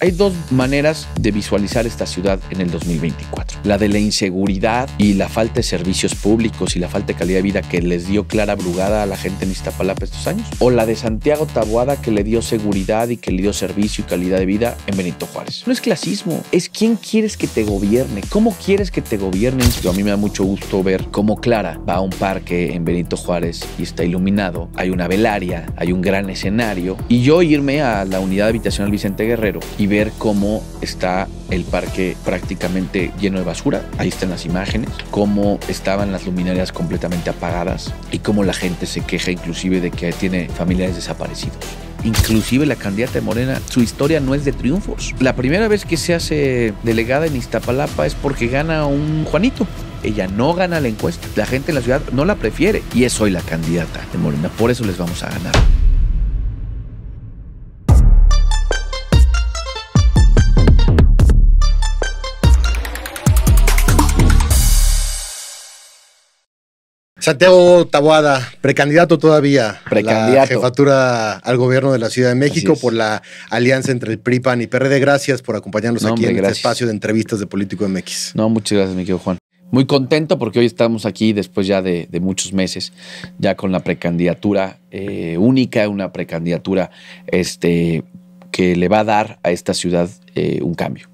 Hay dos maneras de visualizar esta ciudad en el 2024. La de la inseguridad y la falta de servicios públicos y la falta de calidad de vida que les dio Clara Brugada a la gente en Iztapalapa estos años. O la de Santiago Taboada que le dio seguridad y que le dio servicio y calidad de vida en Benito Juárez. No es clasismo, es quién quieres que te gobierne, cómo quieres que te gobierne. Yo a mí me da mucho gusto ver cómo Clara va a un parque en Benito Juárez y está iluminado, hay una velaria, hay un gran escenario. Y yo irme a la unidad habitacional Vicente Guerrero y ver cómo está el parque prácticamente lleno de basura. Ahí están las imágenes, cómo estaban las luminarias completamente apagadas y cómo la gente se queja inclusive de que tiene familiares desaparecidos inclusive la candidata de Morena, su historia no es de triunfos. La primera vez que se hace delegada en Iztapalapa es porque gana un Juanito. Ella no gana la encuesta. La gente en la ciudad no la prefiere. Y es hoy la candidata de Morena. Por eso les vamos a ganar. Santiago Taboada, precandidato todavía a la jefatura al gobierno de la Ciudad de México por la alianza entre el PRIPAN PAN y PRD. Gracias por acompañarnos aquí en este espacio de entrevistas de Político MX. No, muchas gracias, mi querido Juan. Muy contento porque hoy estamos aquí después ya de, muchos meses, ya con la precandidatura eh, única, una precandidatura este, que le va a dar a esta ciudad eh, un cambio.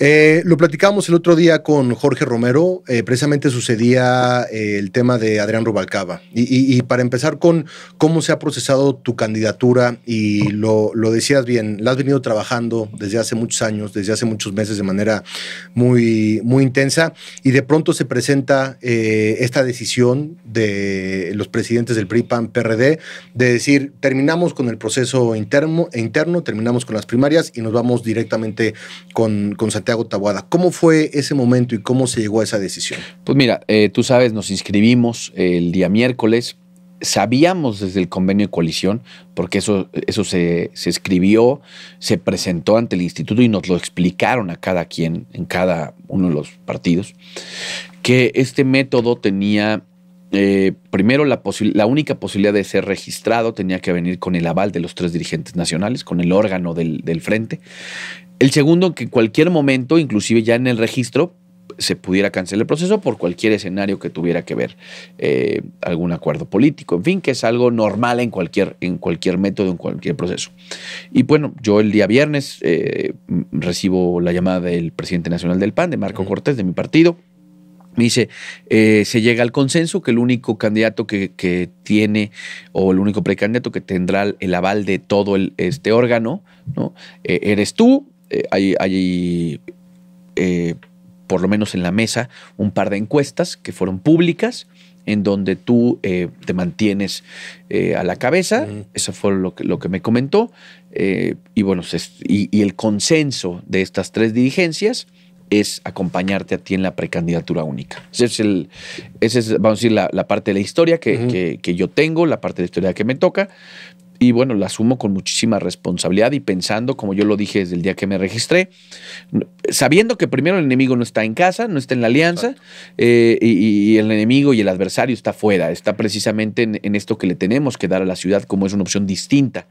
Eh, lo platicamos el otro día con Jorge Romero, eh, precisamente sucedía eh, el tema de Adrián Rubalcaba. Y, para empezar con cómo se ha procesado tu candidatura, y lo, decías bien, la has venido trabajando desde hace muchos años, desde hace muchos meses de manera muy, muy intensa, y de pronto se presenta esta decisión de los presidentes del PRI, PAN, PRD, de decir, terminamos con el proceso interno, interno terminamos con las primarias y nos vamos directamente con, con Teago Tabuada, ¿Cómo fue ese momento y cómo se llegó a esa decisión? Pues mira, eh, tú sabes, nos inscribimos el día miércoles. Sabíamos desde el convenio de coalición, porque eso, eso se, escribió, se presentó ante el instituto y nos lo explicaron a cada quien, en cada uno de los partidos, que este método tenía eh, primero, la, la, única posibilidad de ser registrado tenía que venir con el aval de los tres dirigentes nacionales, con el órgano del, del frente. El segundo, que en cualquier momento, inclusive ya en el registro, se pudiera cancelar el proceso por cualquier escenario que tuviera que ver eh, algún acuerdo político, en fin, que es algo normal en cualquier, en cualquier método, en cualquier proceso. Y bueno, yo el día viernes eh, recibo la llamada del presidente nacional del PAN, de Marco Cortés, de mi partido. Me dice, eh, se llega al consenso que el único candidato que, tiene o el único precandidato que tendrá el aval de todo este órgano, ¿no? eres tú, eh, hay, eh, por lo menos en la mesa, un par de encuestas que fueron públicas en donde tú eh, te mantienes a la cabeza. Eso fue lo que, me comentó. y bueno, y, el consenso de estas tres dirigencias es acompañarte a ti en la precandidatura única. Esa es vamos a decir, la, parte de la historia que, yo tengo, la parte de la historia que me toca y bueno, la asumo con muchísima responsabilidad y pensando, como yo lo dije desde el día que me registré, sabiendo que primero el enemigo no está en casa, no está en la alianza, eh, y, el enemigo y el adversario está fuera, está precisamente en, esto que le tenemos que dar a la ciudad como es una opción distinta.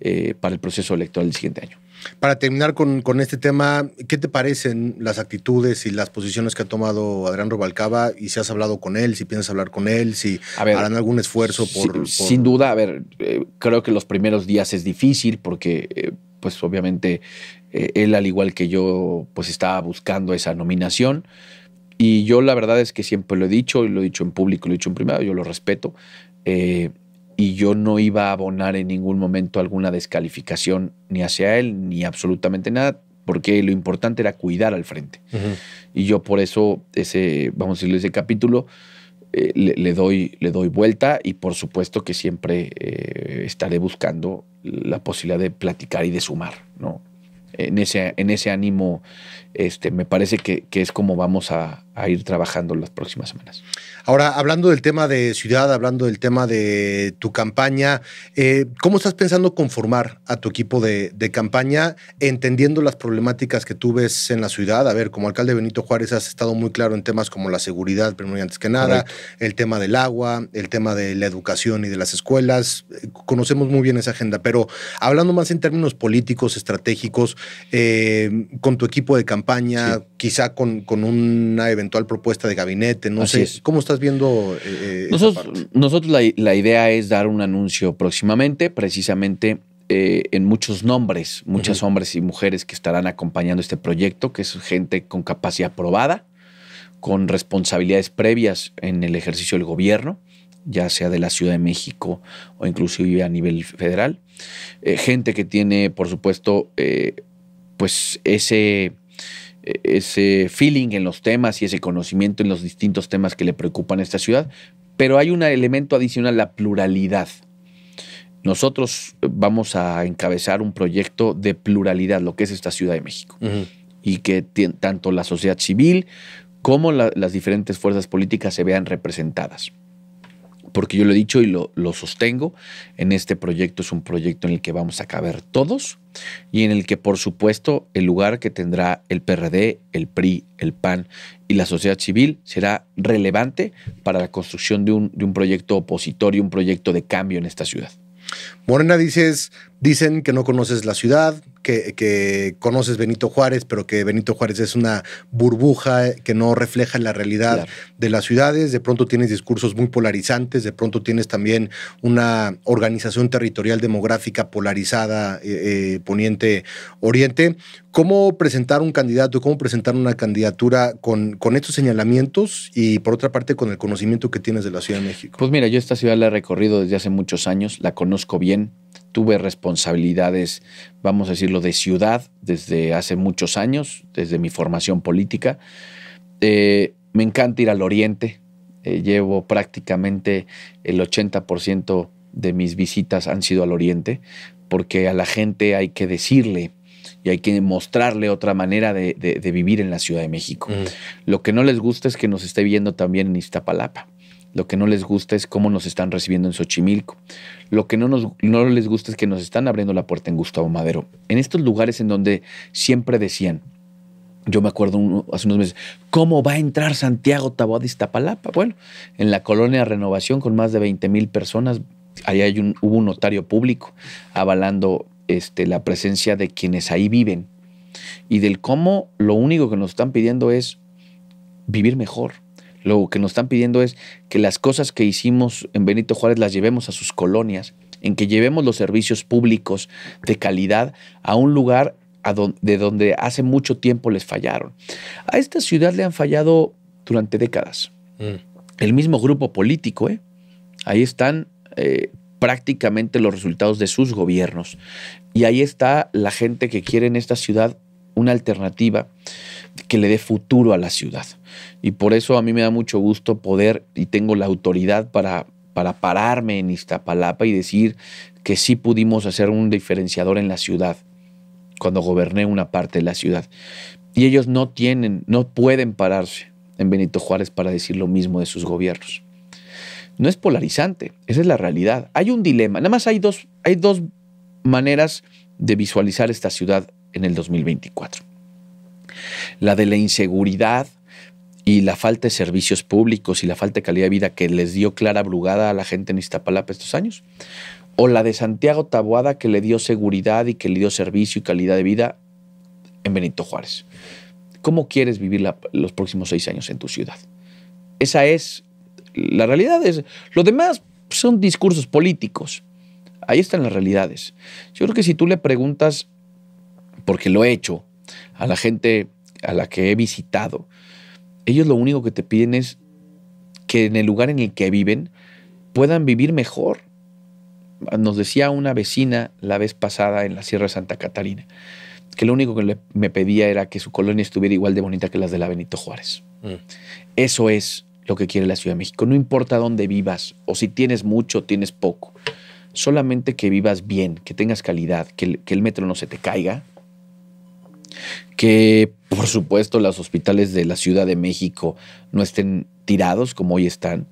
Eh, para el proceso electoral del siguiente año. Para terminar con, este tema, ¿qué te parecen las actitudes y las posiciones que ha tomado Adrián Rovalcaba? Y si has hablado con él, si piensas hablar con él, si harán algún esfuerzo por, Sin duda, a ver, eh, creo que los primeros días es difícil porque, eh, pues obviamente, él al igual que yo, pues estaba buscando esa nominación. Y yo la verdad es que siempre lo he dicho, y lo he dicho en público, lo he dicho en privado, yo lo respeto y yo no iba a abonar en ningún momento alguna descalificación ni hacia él ni absolutamente nada, porque lo importante era cuidar al frente. Y yo por eso ese, vamos a decirlo, ese capítulo eh, le, doy, le doy vuelta y por supuesto que siempre eh, estaré buscando la posibilidad de platicar y de sumar, ¿no? En ese, en ese ánimo, este, me parece que es como vamos a, a ir trabajando las próximas semanas. Ahora, hablando del tema de ciudad, hablando del tema de tu campaña, eh, ¿cómo estás pensando conformar a tu equipo de, campaña, entendiendo las problemáticas que tú ves en la ciudad? A ver, como alcalde Benito Juárez has estado muy claro en temas como la seguridad, primero y antes que nada, el tema del agua, el tema de la educación y de las escuelas. Eh, conocemos muy bien esa agenda, pero hablando más en términos políticos, estratégicos, eh, con tu equipo de campaña, quizá con, con una eventualidad propuesta de gabinete, no sé. ¿Cómo estás viendo? Eh, eh, nosotros nosotros la, idea es dar un anuncio próximamente, precisamente eh, en muchos nombres, muchos hombres y mujeres que estarán acompañando este proyecto, que es gente con capacidad probada, con responsabilidades previas en el ejercicio del gobierno ya sea de la Ciudad de México o inclusive a nivel federal. gente que tiene, por supuesto, pues ese, ese feeling en los temas y ese conocimiento en los distintos temas que le preocupan a esta ciudad, pero hay un elemento adicional, la pluralidad. Nosotros eh, vamos a encabezar un proyecto de pluralidad, lo que es esta Ciudad de México, y que tanto la sociedad civil como las diferentes fuerzas políticas se vean representadas porque yo lo he dicho y lo, sostengo, en este proyecto es un proyecto en el que vamos a caber todos y en el que por supuesto el lugar que tendrá el PRD, el PRI, el PAN y la sociedad civil será relevante para la construcción de un, de un proyecto opositorio, un proyecto de cambio en esta ciudad. Morena dices, dicen que no conoces la ciudad, que, conoces Benito Juárez, pero que Benito Juárez es una burbuja que no refleja la realidad de las ciudades. De pronto tienes discursos muy polarizantes, de pronto tienes también una organización territorial demográfica polarizada, eh, eh, poniente, oriente. ¿Cómo presentar un candidato, cómo presentar una candidatura con, con estos señalamientos y por otra parte con el conocimiento que tienes de la Ciudad de México? Pues mira, yo esta ciudad la he recorrido desde hace muchos años, la conozco bien tuve responsabilidades, vamos a decirlo, de ciudad desde hace muchos años, desde mi formación política. Eh, me encanta ir al oriente. Eh, llevo prácticamente el 80% de mis visitas han sido al oriente, porque a la gente hay que decirle y hay que mostrarle otra manera de, vivir en la Ciudad de México. Mm. Lo que no les gusta es que nos esté viendo también en Iztapalapa. Lo que no les gusta es cómo nos están recibiendo en Xochimilco. Lo que no, nos, les gusta es que nos están abriendo la puerta en Gustavo Madero. En estos lugares en donde siempre decían, yo me acuerdo hace unos meses, ¿cómo va a entrar Santiago Taboada Iztapalapa? Bueno, en la colonia Renovación con más de 20 mil personas, ahí hay un, hubo un notario público avalando este, la presencia de quienes ahí viven. Y del cómo lo único que nos están pidiendo es vivir mejor lo que nos están pidiendo es que las cosas que hicimos en Benito Juárez las llevemos a sus colonias, en que llevemos los servicios públicos de calidad a un lugar de donde hace mucho tiempo les fallaron. A esta ciudad le han fallado durante décadas. Mm. El mismo grupo político, ¿eh? ahí están eh, prácticamente los resultados de sus gobiernos. Y ahí está la gente que quiere en esta ciudad una alternativa que le dé futuro a la ciudad. Y por eso a mí me da mucho gusto poder y tengo la autoridad para, para pararme en Iztapalapa y decir que sí pudimos hacer un diferenciador en la ciudad cuando goberné una parte de la ciudad. Y ellos no tienen, no pueden pararse en Benito Juárez para decir lo mismo de sus gobiernos. No es polarizante, esa es la realidad. Hay un dilema, nada más hay dos, hay dos maneras de visualizar esta ciudad en el 2024 la de la inseguridad y la falta de servicios públicos y la falta de calidad de vida que les dio Clara Brugada a la gente en Iztapalapa estos años, o la de Santiago Taboada que le dio seguridad y que le dio servicio y calidad de vida en Benito Juárez. ¿Cómo quieres vivir los próximos seis años en tu ciudad? Esa es la realidad. Es, lo demás son discursos políticos. Ahí están las realidades. Yo creo que si tú le preguntas, porque lo he hecho, a la gente a la que he visitado, ellos lo único que te piden es que en el lugar en el que viven puedan vivir mejor. Nos decía una vecina la vez pasada en la Sierra de Santa Catarina que lo único que me pedía era que su colonia estuviera igual de bonita que las de la Benito Juárez. Mm. Eso es lo que quiere la Ciudad de México. No importa dónde vivas o si tienes mucho o tienes poco. Solamente que vivas bien, que tengas calidad, que el metro no se te caiga, que por supuesto los hospitales de la Ciudad de México no estén tirados como hoy están.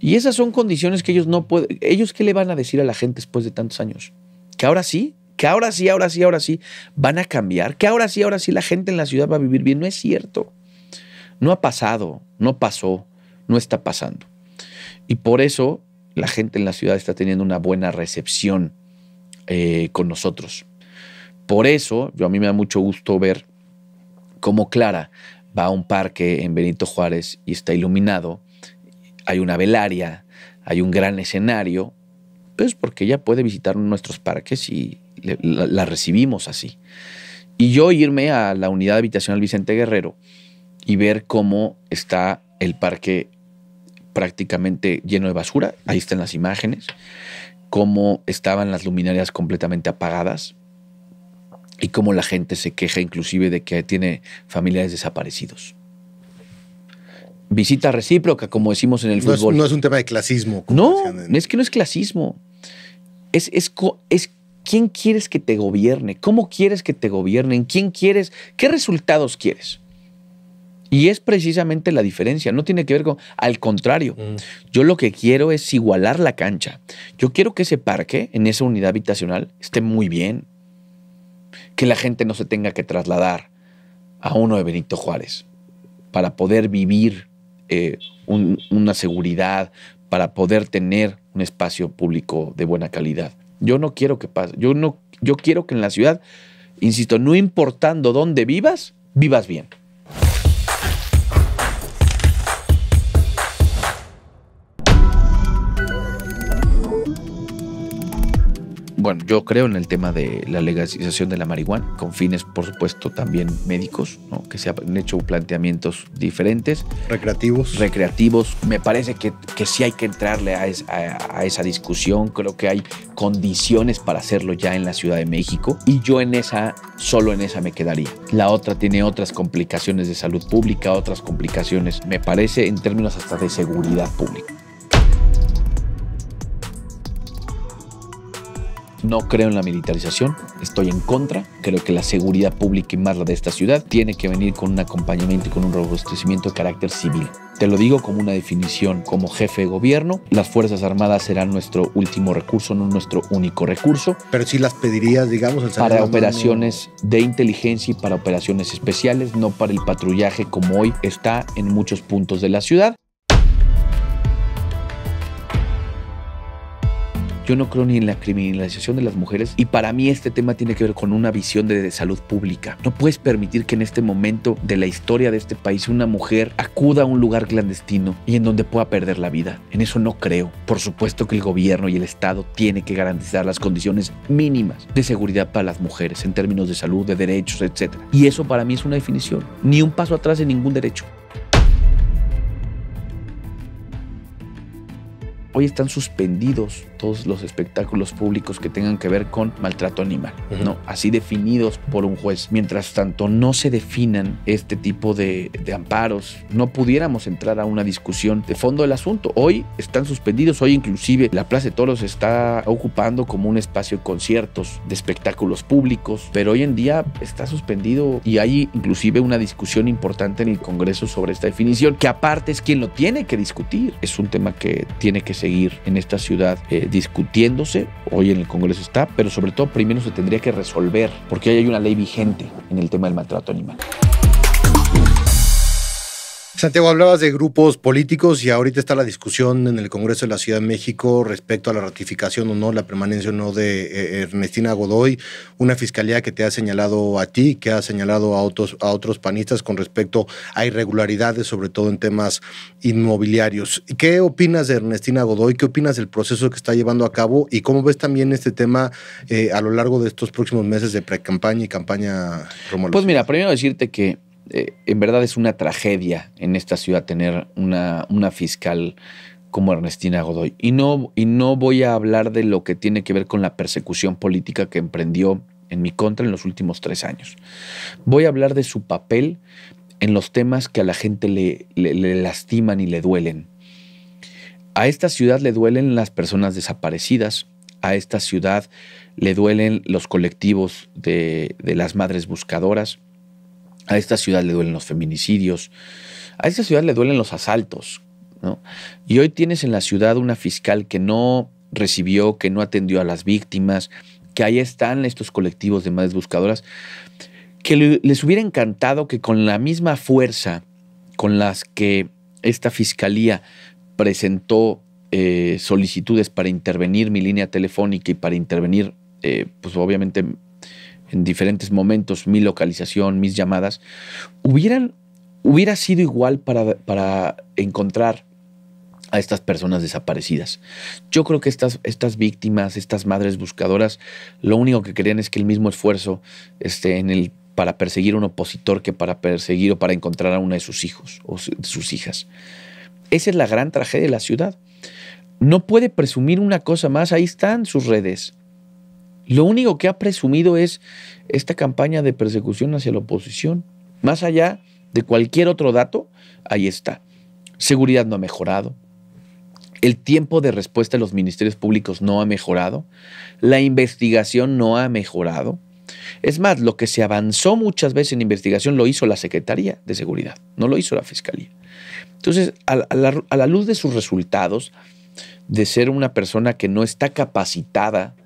Y esas son condiciones que ellos no pueden... ¿Ellos qué le van a decir a la gente después de tantos años? Que ahora sí, que ahora sí, ahora sí, ahora sí van a cambiar, que ahora sí, ahora sí la gente en la ciudad va a vivir bien. No es cierto. No ha pasado, no pasó, no está pasando. Y por eso la gente en la ciudad está teniendo una buena recepción eh, con nosotros. Por eso, yo a mí me da mucho gusto ver cómo Clara va a un parque en Benito Juárez y está iluminado, hay una velaria, hay un gran escenario, pues porque ella puede visitar nuestros parques y la, la recibimos así. Y yo irme a la unidad habitacional Vicente Guerrero y ver cómo está el parque prácticamente lleno de basura, ahí están las imágenes, cómo estaban las luminarias completamente apagadas, y cómo la gente se queja inclusive de que tiene familiares desaparecidos. Visita recíproca, como decimos en el fútbol. no es un tema de clasismo. No, es que no es clasismo. Es, es, quién quieres que te gobierne, cómo quieres que te gobiernen, quién quieres, qué resultados quieres. Y es precisamente la diferencia, no tiene que ver con, al contrario, mm. yo lo que quiero es igualar la cancha. Yo quiero que ese parque, en esa unidad habitacional, esté muy bien, que la gente no se tenga que trasladar a uno de Benito Juárez para poder vivir eh, una seguridad, para poder tener un espacio público de buena calidad. Yo no quiero que pase, yo no, yo quiero que en la ciudad, insisto, no importando dónde vivas, vivas bien. bueno, yo creo en el tema de la legalización de la marihuana, con fines, por supuesto, también médicos, que se han hecho planteamientos diferentes. Recreativos. Recreativos. Me parece que, que sí hay que entrarle a, esa discusión. Creo que hay condiciones para hacerlo ya en la Ciudad de México. Y yo en esa, solo en esa me quedaría. La otra tiene otras complicaciones de salud pública, otras complicaciones, me parece, en términos hasta de seguridad pública. No creo en la militarización, estoy en contra, creo que la seguridad pública y más la de esta ciudad tiene que venir con un acompañamiento y con un robustecimiento de carácter civil. Te lo digo como una definición, como jefe de gobierno, las Fuerzas Armadas serán nuestro último recurso, no nuestro único recurso. Pero si las pedirías, digamos, Para operaciones de inteligencia y para operaciones especiales, no para el patrullaje como hoy está en muchos puntos de la ciudad. Yo no creo ni en la criminalización de las mujeres y para mí este tema tiene que ver con una visión de, salud pública. No puedes permitir que en este momento de la historia de este país una mujer acuda a un lugar clandestino y en donde pueda perder la vida. En eso no creo. Por supuesto que el gobierno y el Estado tiene que garantizar las condiciones mínimas de seguridad para las mujeres en términos de salud, de derechos, etc. Y eso para mí es una definición. Ni un paso atrás en ningún derecho. hoy están suspendidos todos los espectáculos públicos que tengan que ver con maltrato animal, ¿no? Así definidos por un juez. Mientras tanto no se definan este tipo de, de, amparos, no pudiéramos entrar a una discusión de fondo del asunto. Hoy están suspendidos, hoy inclusive la Plaza de Toros está ocupando como un espacio de conciertos, de espectáculos públicos, pero hoy en día está suspendido y hay inclusive una discusión importante en el Congreso sobre esta definición, que aparte es quien lo tiene que discutir. Es un tema que tiene que ser seguir en esta ciudad eh, discutiéndose, hoy en el Congreso está, pero sobre todo primero se tendría que resolver, porque hay una ley vigente en el tema del maltrato animal. Santiago, hablabas de grupos políticos y ahorita está la discusión en el Congreso de la Ciudad de México respecto a la ratificación o no, la permanencia o no de eh, Ernestina Godoy, una fiscalía que te ha señalado a ti, que ha señalado a otros, a otros panistas con respecto a irregularidades, sobre todo en temas inmobiliarios. ¿Qué opinas de Ernestina Godoy? ¿Qué opinas del proceso que está llevando a cabo? ¿Y cómo ves también este tema eh, a lo largo de estos próximos meses de pre-campaña y campaña? Romulo? Pues mira, primero decirte que eh, en verdad es una tragedia en esta ciudad tener una, fiscal como Ernestina Godoy. Y no, y no voy a hablar de lo que tiene que ver con la persecución política que emprendió en mi contra en los últimos tres años. Voy a hablar de su papel en los temas que a la gente le, lastiman y le duelen. A esta ciudad le duelen las personas desaparecidas, a esta ciudad le duelen los colectivos de las madres buscadoras, a esta ciudad le duelen los feminicidios, a esta ciudad le duelen los asaltos, Y hoy tienes en la ciudad una fiscal que no recibió, que no atendió a las víctimas, que ahí están estos colectivos de madres buscadoras, que les hubiera encantado que con la misma fuerza con las que esta fiscalía presentó eh, solicitudes para intervenir mi línea telefónica y para intervenir, eh, pues obviamente en diferentes momentos mi localización, mis llamadas, hubieran, hubiera sido igual para, encontrar a estas personas desaparecidas. Yo creo que estas, estas víctimas, estas madres buscadoras, lo único que querían es que el mismo esfuerzo esté en el para perseguir a un opositor que para perseguir o para encontrar a una de sus hijos o sus hijas. Esa es la gran tragedia de la ciudad. No puede presumir una cosa más, ahí están sus redes. Lo único que ha presumido es esta campaña de persecución hacia la oposición. Más allá de cualquier otro dato, ahí está. Seguridad no ha mejorado. El tiempo de respuesta de los ministerios públicos no ha mejorado. La investigación no ha mejorado. Es más, lo que se avanzó muchas veces en investigación lo hizo la Secretaría de Seguridad, no lo hizo la Fiscalía. Entonces, a la, luz de sus resultados, de ser una persona que no está capacitada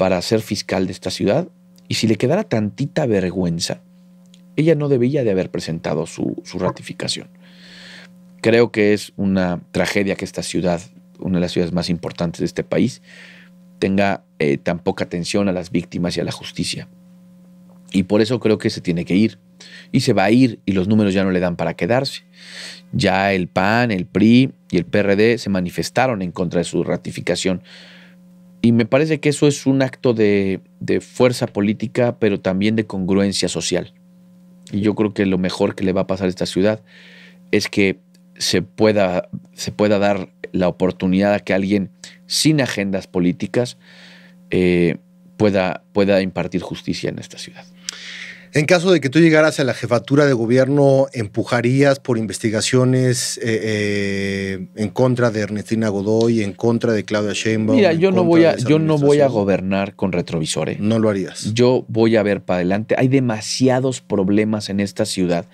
para ser fiscal de esta ciudad y si le quedara tantita vergüenza, ella no debía de haber presentado su, ratificación. Creo que es una tragedia que esta ciudad, una de las ciudades más importantes de este país, tenga eh, tan poca atención a las víctimas y a la justicia. Y por eso creo que se tiene que ir. Y se va a ir y los números ya no le dan para quedarse. Ya el PAN, el PRI y el PRD se manifestaron en contra de su ratificación y me parece que eso es un acto de, fuerza política, pero también de congruencia social. Y yo creo que lo mejor que le va a pasar a esta ciudad es que se pueda, se pueda dar la oportunidad a que alguien sin agendas políticas eh, pueda, pueda impartir justicia en esta ciudad. En caso de que tú llegaras a la jefatura de gobierno, ¿empujarías por investigaciones eh, eh, en contra de Ernestina Godoy, en contra de Claudia Sheinbaum? Mira, yo no voy a, yo no voy a gobernar con retrovisores. No lo harías. Yo voy a ver para adelante. Hay demasiados problemas en esta ciudad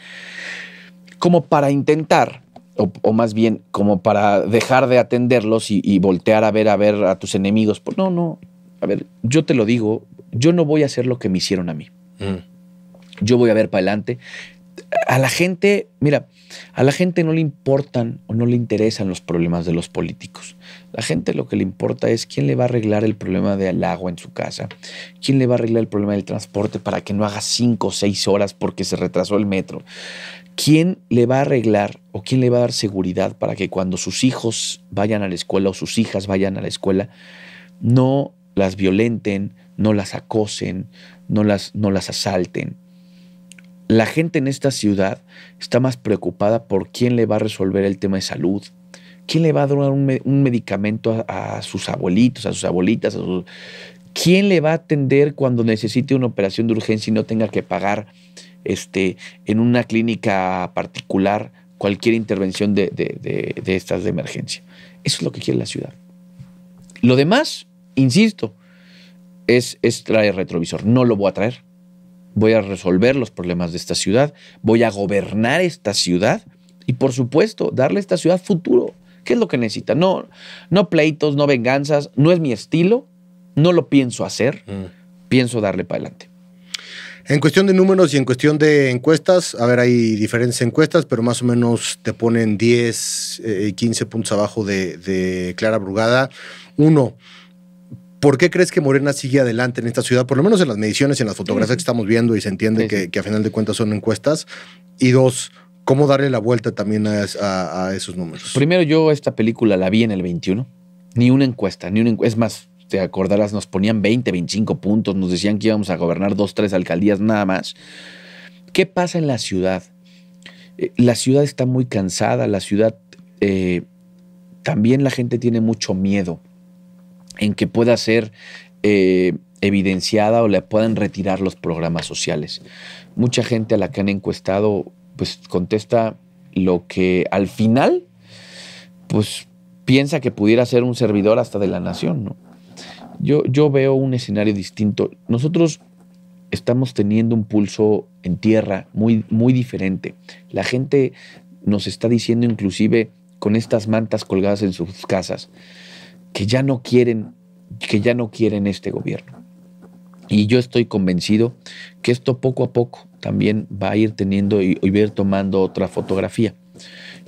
como para intentar o, más bien como para dejar de atenderlos y, voltear a ver a ver a tus enemigos. No, no. A ver, yo te lo digo, yo no voy a hacer lo que me hicieron a mí. Mm yo voy a ver para adelante. A la gente, mira, a la gente no le importan o no le interesan los problemas de los políticos. La gente lo que le importa es quién le va a arreglar el problema del agua en su casa, quién le va a arreglar el problema del transporte para que no haga cinco o seis horas porque se retrasó el metro, quién le va a arreglar o quién le va a dar seguridad para que cuando sus hijos vayan a la escuela o sus hijas vayan a la escuela, no las violenten, no las acosen, no las, no las asalten. La gente en esta ciudad está más preocupada por quién le va a resolver el tema de salud, quién le va a dar un, medicamento a, sus abuelitos, a sus abuelitas, a quién le va a atender cuando necesite una operación de urgencia y no tenga que pagar este, en una clínica particular cualquier intervención de, de, estas de emergencia. Eso es lo que quiere la ciudad. Lo demás, insisto, es, es traer retrovisor. No lo voy a traer voy a resolver los problemas de esta ciudad, voy a gobernar esta ciudad y por supuesto darle a esta ciudad futuro. ¿Qué es lo que necesita? No, no pleitos, no venganzas, no es mi estilo, no lo pienso hacer, mm. pienso darle para adelante. En cuestión de números y en cuestión de encuestas, a ver, hay diferentes encuestas, pero más o menos te ponen 10, y 15 puntos abajo de, de Clara Brugada. Uno, ¿Por qué crees que Morena sigue adelante en esta ciudad? Por lo menos en las mediciones, en las fotografías que estamos viendo y se entiende que, a final de cuentas son encuestas. Y dos, ¿cómo darle la vuelta también a, esos números? Primero, yo esta película la vi en el 21. Ni una encuesta, ni una encuesta. Es más, te acordarás, nos ponían 20, 25 puntos, nos decían que íbamos a gobernar dos, tres alcaldías nada más. ¿Qué pasa en la ciudad? Eh, la ciudad está muy cansada, la ciudad eh, también la gente tiene mucho miedo en que pueda ser eh, evidenciada o le puedan retirar los programas sociales. Mucha gente a la que han encuestado, pues contesta lo que al final, pues piensa que pudiera ser un servidor hasta de la nación, ¿no? Yo, yo veo un escenario distinto. Nosotros estamos teniendo un pulso en tierra muy, muy diferente. La gente nos está diciendo inclusive con estas mantas colgadas en sus casas, que ya no quieren, que ya no quieren este gobierno. Y yo estoy convencido que esto poco a poco también va a ir teniendo y, va a ir tomando otra fotografía.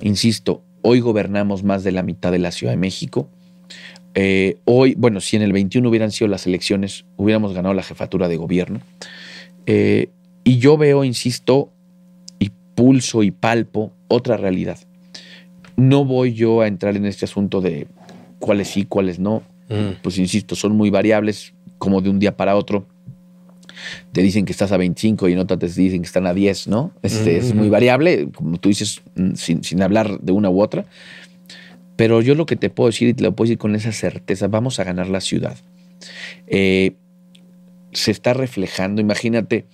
Insisto, hoy gobernamos más de la mitad de la Ciudad de México. Eh, hoy, bueno, si en el 21 hubieran sido las elecciones, hubiéramos ganado la jefatura de gobierno. Eh, y yo veo, insisto, y pulso y palpo otra realidad. No voy yo a entrar en este asunto de cuáles sí, cuáles no. Mm. Pues insisto, son muy variables, como de un día para otro. Te dicen que estás a 25 y en te dicen que están a 10, ¿no? Este, Es muy variable, como tú dices, mm, sin, sin hablar de una u otra. Pero yo lo que te puedo decir y te lo puedo decir con esa certeza, vamos a ganar la ciudad. Eh, se está reflejando, imagínate,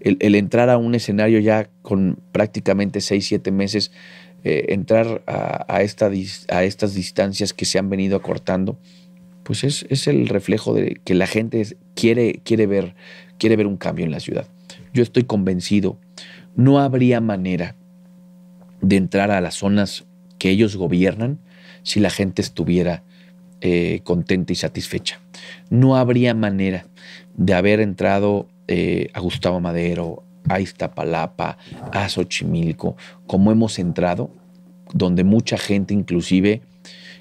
el, el, entrar a un escenario ya con prácticamente 6, 7 meses eh, entrar a, estas distancias que se han venido acortando, pues es, el reflejo de que la gente quiere, quiere, ver, quiere ver un cambio en la ciudad. Yo estoy convencido, no habría manera de entrar a las zonas que ellos gobiernan si la gente estuviera eh, contenta y satisfecha. No habría manera de haber entrado eh, a Gustavo Madero, a Iztapalapa, a Xochimilco, como hemos entrado, donde mucha gente inclusive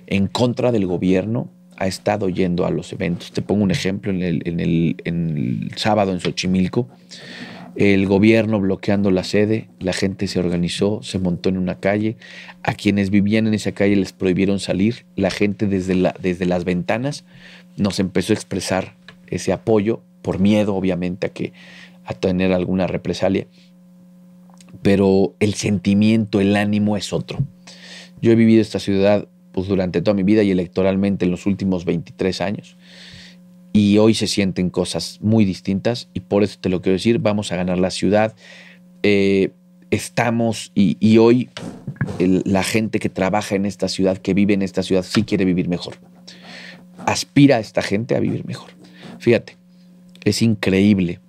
en contra del gobierno ha estado yendo a los eventos. Te pongo un ejemplo, en el, en el, sábado en Xochimilco, el gobierno bloqueando la sede, la gente se organizó, se montó en una calle, a quienes vivían en esa calle les prohibieron salir, la gente desde, la, desde las ventanas nos empezó a expresar ese apoyo por miedo obviamente a que tener alguna represalia. Pero el sentimiento, el ánimo es otro. Yo he vivido esta ciudad pues, durante toda mi vida y electoralmente en los últimos 23 años. Y hoy se sienten cosas muy distintas y por eso te lo quiero decir, vamos a ganar la ciudad. Eh, estamos y, hoy la gente que trabaja en esta ciudad, que vive en esta ciudad, sí quiere vivir mejor. Aspira esta gente a vivir mejor. Fíjate, es increíble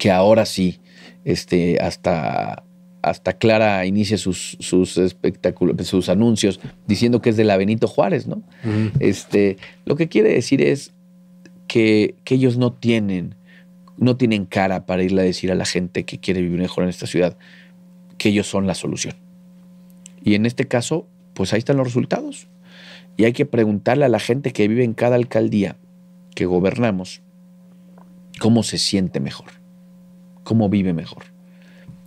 que ahora sí, este, hasta, hasta Clara inicia sus, sus sus anuncios diciendo que es de la Benito Juárez, ¿no? este, lo que quiere decir es que, ellos no tienen, no tienen cara para irle a decir a la gente que quiere vivir mejor en esta ciudad que ellos son la solución. Y en este caso, pues ahí están los resultados. Y hay que preguntarle a la gente que vive en cada alcaldía que gobernamos cómo se siente mejor cómo vive mejor.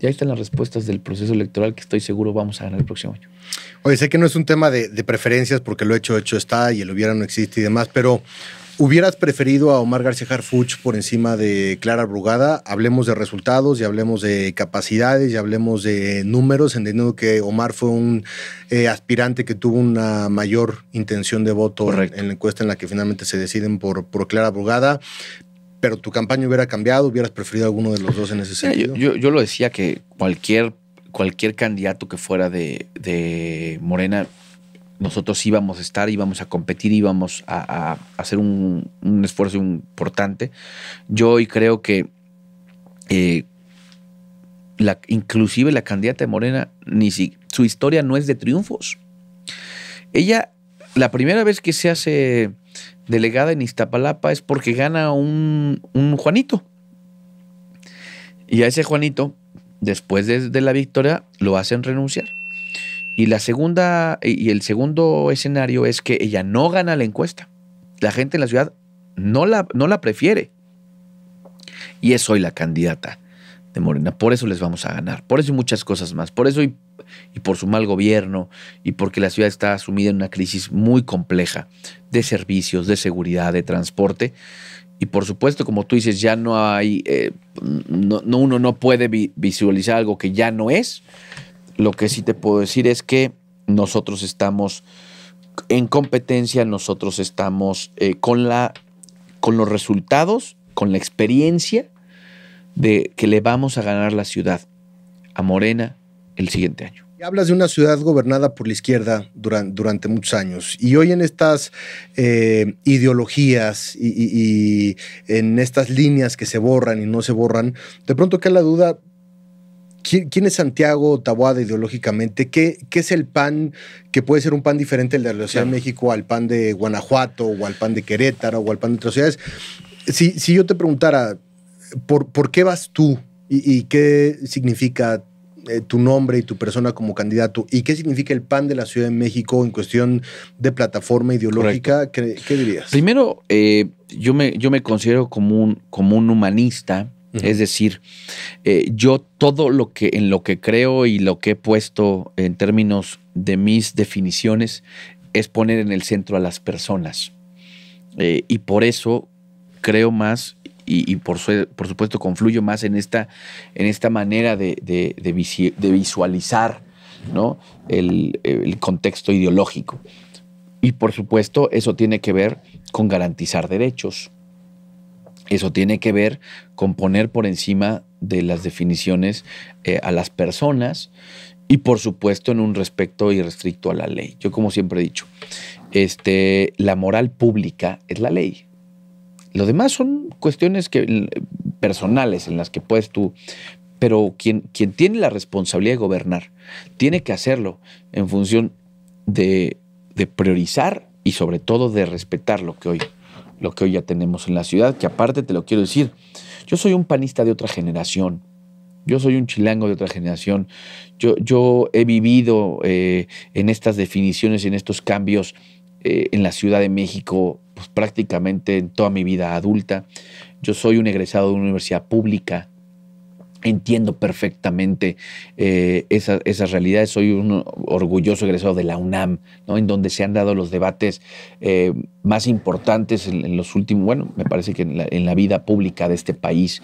Y ahí están las respuestas del proceso electoral que estoy seguro vamos a ganar el próximo año. Oye, sé que no es un tema de, preferencias porque lo hecho, hecho está y el hubiera no existe y demás, pero ¿hubieras preferido a Omar García Harfuch por encima de Clara Brugada? Hablemos de resultados y hablemos de capacidades y hablemos de números, entendiendo que Omar fue un eh, aspirante que tuvo una mayor intención de voto en, la encuesta en la que finalmente se deciden por, por Clara Brugada, pero tu campaña hubiera cambiado, hubieras preferido alguno de los dos en ese sentido. Yo, lo decía que cualquier, cualquier candidato que fuera de, Morena, nosotros íbamos a estar, íbamos a competir, íbamos a, hacer un, esfuerzo importante. Yo hoy creo que eh, la, inclusive la candidata de Morena, ni si, su historia no es de triunfos. Ella, la primera vez que se hace delegada en Iztapalapa es porque gana un, un Juanito. Y a ese Juanito, después de, la victoria, lo hacen renunciar. Y la segunda, y el segundo escenario es que ella no gana la encuesta. La gente en la ciudad no la, no la prefiere. Y es hoy la candidata de Morena. Por eso les vamos a ganar, por eso y muchas cosas más, por eso y, y, por su mal gobierno y porque la ciudad está sumida en una crisis muy compleja de servicios, de seguridad, de transporte. Y por supuesto, como tú dices, ya no hay, eh, no, uno no puede visualizar algo que ya no es. Lo que sí te puedo decir es que nosotros estamos en competencia, nosotros estamos eh, con, la, con los resultados, con la experiencia de que le vamos a ganar la ciudad a Morena el siguiente año. Hablas de una ciudad gobernada por la izquierda durante, muchos años y hoy en estas eh, ideologías y, en estas líneas que se borran y no se borran, de pronto cae la duda, ¿quién, es Santiago Taboada ideológicamente? ¿Qué, es el pan que puede ser un pan diferente el de la Ciudad de México al pan de Guanajuato o al pan de Querétaro o al pan de otras ciudades? si yo te preguntara, ¿por, qué vas tú? ¿Y, qué significa eh, tu nombre y tu persona como candidato? ¿Y qué significa el PAN de la Ciudad de México en cuestión de plataforma ideológica? ¿Qué, dirías? Primero, eh, yo, me, yo me considero como un, un humanista. Es decir, eh, yo todo lo que en lo que creo y lo que he puesto en términos de mis definiciones es poner en el centro a las personas. y por eso creo más y, por, supuesto confluyo más en esta, en esta manera de, visualizar ¿no? el, contexto ideológico. Y por supuesto eso tiene que ver con garantizar derechos. Eso tiene que ver con poner por encima de las definiciones eh, a las personas y por supuesto en un respeto irrestricto a la ley. Yo como siempre he dicho, este, la moral pública es la ley. Lo demás son cuestiones que, personales en las que puedes tú pero quien, quien, tiene la responsabilidad de gobernar tiene que hacerlo en función de, priorizar y sobre todo de respetar lo que hoy lo que hoy ya tenemos en la ciudad, que aparte te lo quiero decir, yo soy un panista de otra generación, yo soy un chilango de otra generación, yo, yo he vivido eh, en estas definiciones, y en estos cambios eh, en la Ciudad de México pues, prácticamente en toda mi vida adulta. Yo soy un egresado de una universidad pública, entiendo perfectamente eh, esas, realidades. Soy un orgulloso egresado de la UNAM, en donde se han dado los debates eh, más importantes en, los últimos, bueno, me parece que en la, vida pública de este país,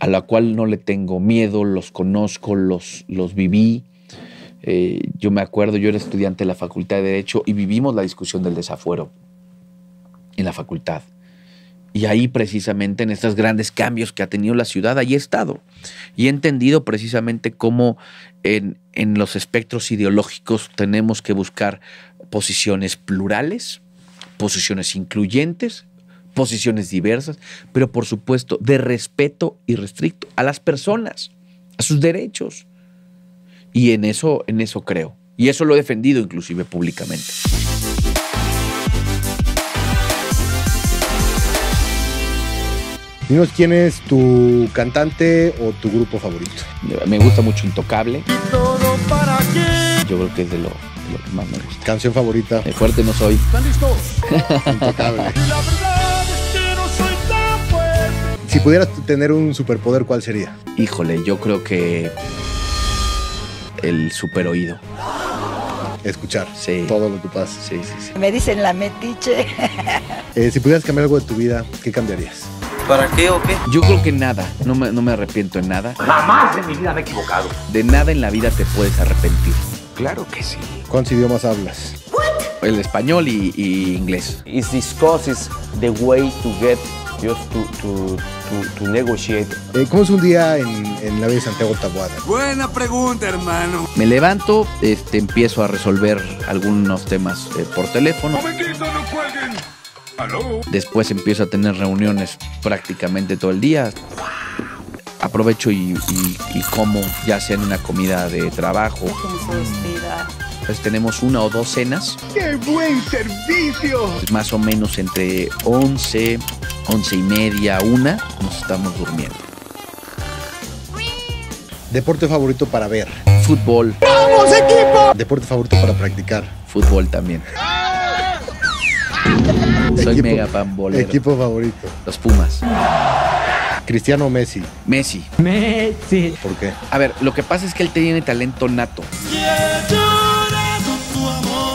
a la cual no le tengo miedo, los conozco, los, los viví. Eh, yo me acuerdo, yo era estudiante de la Facultad de Derecho y vivimos la discusión del desafuero en la facultad. Y ahí precisamente en estos grandes cambios que ha tenido la ciudad, ahí he estado. Y he entendido precisamente cómo en, los espectros ideológicos tenemos que buscar posiciones plurales, posiciones incluyentes, posiciones diversas, pero por supuesto de respeto y restricto a las personas, a sus derechos. Y en eso, en eso creo. Y eso lo he defendido inclusive públicamente. quién es tu cantante o tu grupo favorito. Me gusta mucho Intocable. ¿Y Yo creo que es de lo, que más me gusta. Canción favorita. El fuerte no soy. Intocable. Si pudieras tener un superpoder, ¿cuál sería? Híjole, yo creo que el super oído escuchar todo lo que pasa. Sí, sí, Me dicen la metiche. Eh, si pudieras cambiar algo de tu vida, ¿qué cambiarías? ¿Para qué o qué? Yo creo que nada, no me, no me arrepiento en nada. Jamás en mi vida me he equivocado. De nada en la vida te puedes arrepentir. Claro que sí. ¿Cuántos idiomas hablas? ¿Qué? El español y, inglés. Is is the way to get just to, to, to, negotiate. Eh, ¿Cómo es un día en, en la vida de Santiago Taboada? Buena pregunta, hermano. Me levanto, este, empiezo a resolver algunos temas eh, por teléfono. no Después empiezo a tener reuniones prácticamente todo el día. Aprovecho y, como, ya sea en una comida de trabajo. Pues tenemos una o dos cenas. ¡Qué buen servicio! más o menos entre 11, 11 y media, una, nos estamos durmiendo. Deporte favorito para ver. Fútbol. ¡Vamos, equipo! Deporte favorito para practicar. Fútbol también. ¡Ah! Soy mega Equipo favorito. Los Pumas. Cristiano Messi. Messi. Messi. ¿Por qué? A ver, lo que pasa es que él tiene talento nato.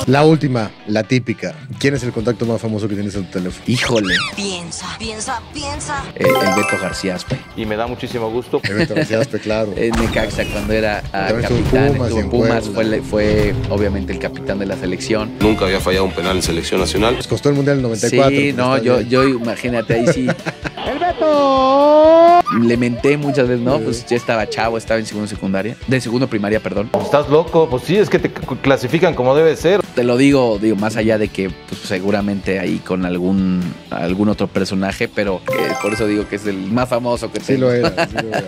La última, la típica. ¿Quién es el contacto más famoso que tienes en tu teléfono? Híjole. Piensa, piensa, piensa. Eh, el, Beto García Aspe. Y me da muchísimo gusto. El Beto García Aspe, claro. En Necaxa, cuando era ah, capitán, Pumas fue, obviamente el capitán de la selección. Nunca había fallado un penal en selección nacional. Les costó el Mundial 94. Sí, no, yo, yo imagínate ahí sí. ¡El Beto! Le menté muchas veces, ¿no? Pues ya estaba chavo, estaba en segundo secundaria. De segundo primaria, perdón. Estás loco, pues sí, es que te clasifican como debe ser te lo digo, digo, más allá de que pues, seguramente ahí con algún, algún otro personaje, pero que eh, por eso digo que es el más famoso que sí Lo era, sí lo era.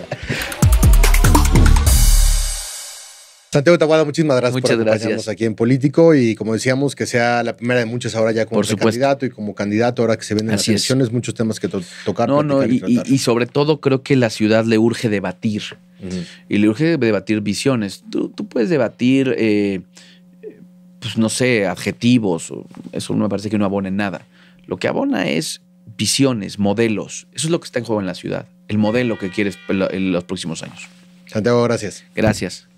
Santiago muchísimas gracias Muchas por acompañarnos aquí en Político y como decíamos, que sea la primera de muchas ahora ya como candidato y como candidato ahora que se ven las elecciones, muchos temas que tocaron. tocar. No, no, y, sobre todo creo que la ciudad le urge debatir y le urge debatir visiones. Tú, puedes debatir... Eh, pues no sé, adjetivos, eso me parece que no abone nada. Lo que abona es visiones, modelos. Eso es lo que está en juego en la ciudad, el modelo que quieres en los próximos años. Santiago, gracias. Gracias.